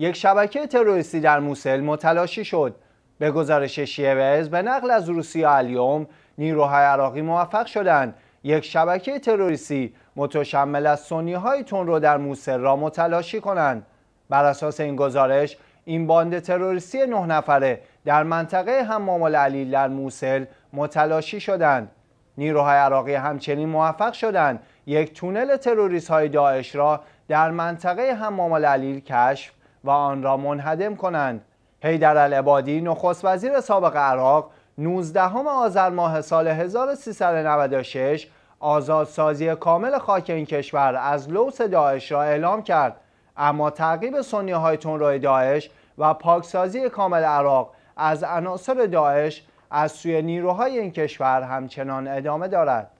یک شبکه تروریستی در موسل متلاشی شد به گزارش شیوز به نقل از روسیه الیوم نیروهای عراقی موفق شدند یک شبکه تروریستی متشمل از سنی های تون رو در موسل را متلاشی کنند بر اساس این گزارش این باند تروریستی نه نفره در منطقه حمام العلیل در موسل متلاشی شدند نیروهای عراقی همچنین موفق شدند یک تونل تروریست های داعش را در منطقه حمام العلیل کشف و آن را منهدم کنند حیدر العبادی نخست وزیر سابق عراق 19 آذر ماه سال 1396 آزادسازی کامل خاک این کشور از لوس داعش را اعلام کرد اما تعقیب سنی های تندروی داعش و پاکسازی کامل عراق از عناصر داعش از سوی نیروهای این کشور همچنان ادامه دارد